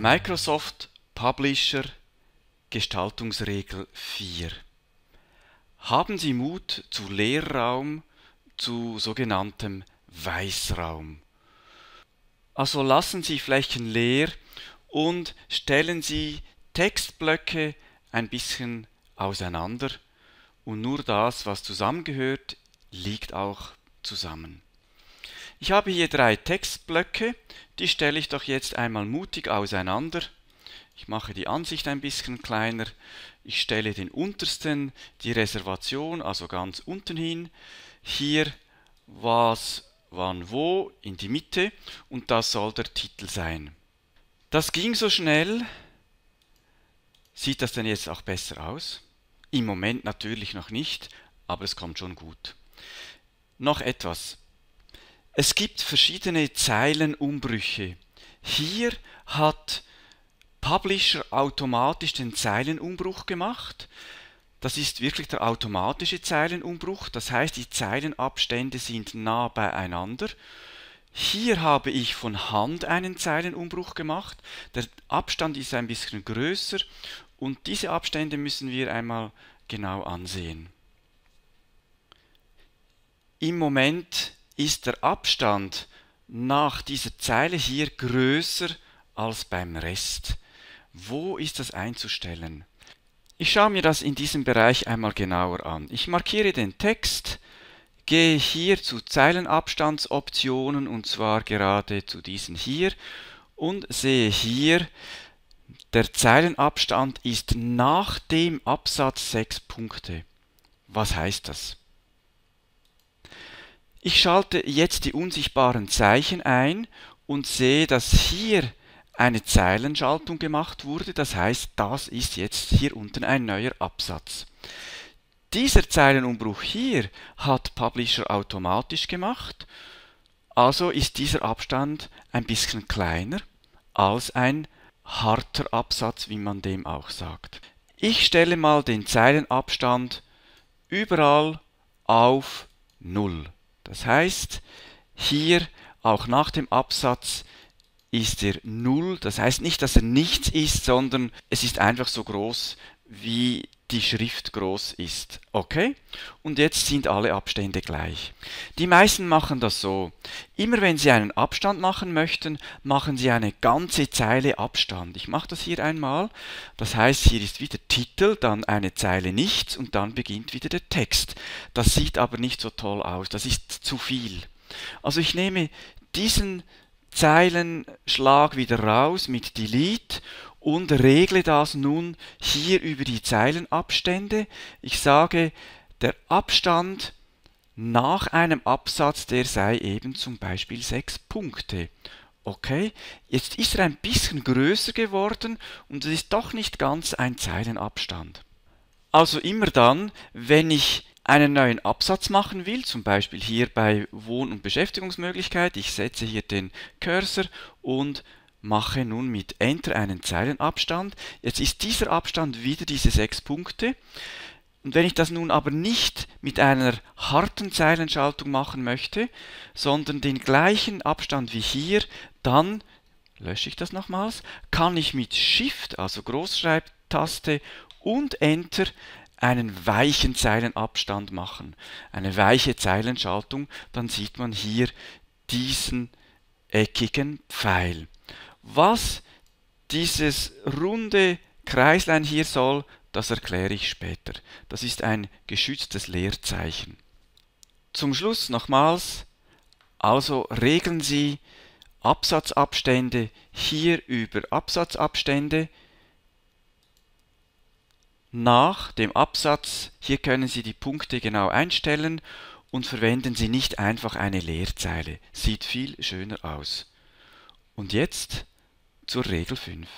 Microsoft Publisher Gestaltungsregel 4. Haben Sie Mut zu Leerraum, zu sogenanntem Weißraum. Also lassen Sie Flächen leer und stellen Sie Textblöcke ein bisschen auseinander und nur das, was zusammengehört, liegt auch zusammen. Ich habe hier drei Textblöcke, die stelle ich doch jetzt einmal mutig auseinander. Ich mache die Ansicht ein bisschen kleiner. Ich stelle den untersten, die Reservation, also ganz unten hin. Hier was, wann, wo, in die Mitte und das soll der Titel sein. Das ging so schnell. Sieht das denn jetzt auch besser aus? Im Moment natürlich noch nicht, aber es kommt schon gut. Noch etwas. Es gibt verschiedene Zeilenumbrüche. Hier hat Publisher automatisch den Zeilenumbruch gemacht. Das ist wirklich der automatische Zeilenumbruch, das heißt die Zeilenabstände sind nah beieinander. Hier habe ich von Hand einen Zeilenumbruch gemacht, der Abstand ist ein bisschen größer und diese Abstände müssen wir einmal genau ansehen. Im Moment ist der Abstand nach dieser Zeile hier größer als beim Rest. Wo ist das einzustellen? Ich schaue mir das in diesem Bereich einmal genauer an. Ich markiere den Text, gehe hier zu Zeilenabstandsoptionen und zwar gerade zu diesen hier und sehe hier, der Zeilenabstand ist nach dem Absatz 6 Punkte. Was heißt das? Ich schalte jetzt die unsichtbaren Zeichen ein und sehe, dass hier eine Zeilenschaltung gemacht wurde. Das heißt, das ist jetzt hier unten ein neuer Absatz. Dieser Zeilenumbruch hier hat Publisher automatisch gemacht. Also ist dieser Abstand ein bisschen kleiner als ein harter Absatz, wie man dem auch sagt. Ich stelle mal den Zeilenabstand überall auf 0. Das heißt, hier auch nach dem Absatz ist er null. Das heißt nicht, dass er nichts ist, sondern es ist einfach so groß wie die Schrift groß ist. Okay? Und jetzt sind alle Abstände gleich. Die meisten machen das so. Immer wenn sie einen Abstand machen möchten, machen sie eine ganze Zeile Abstand. Ich mache das hier einmal. Das heißt, hier ist wieder Titel, dann eine Zeile nichts und dann beginnt wieder der Text. Das sieht aber nicht so toll aus. Das ist zu viel. Also ich nehme diesen Zeilenschlag wieder raus mit Delete und regle das nun hier über die Zeilenabstände. Ich sage, der Abstand nach einem Absatz, der sei eben zum Beispiel 6 Punkte. Okay, jetzt ist er ein bisschen größer geworden und es ist doch nicht ganz ein Zeilenabstand. Also immer dann, wenn ich einen neuen Absatz machen will, zum Beispiel hier bei Wohn- und Beschäftigungsmöglichkeit, ich setze hier den Cursor und mache nun mit Enter einen Zeilenabstand. Jetzt ist dieser Abstand wieder diese sechs Punkte. Und wenn ich das nun aber nicht mit einer harten Zeilenschaltung machen möchte, sondern den gleichen Abstand wie hier, dann lösche ich das nochmals, kann ich mit Shift, also Großschreibtaste und Enter einen weichen Zeilenabstand machen, eine weiche Zeilenschaltung, dann sieht man hier diesen eckigen Pfeil. Was dieses runde Kreislein hier soll, das erkläre ich später. Das ist ein geschütztes Leerzeichen. Zum Schluss nochmals, also regeln Sie Absatzabstände hier über Absatzabstände nach dem Absatz. Hier können Sie die Punkte genau einstellen und verwenden Sie nicht einfach eine Leerzeile. Sieht viel schöner aus. Und jetzt zur Regel 5.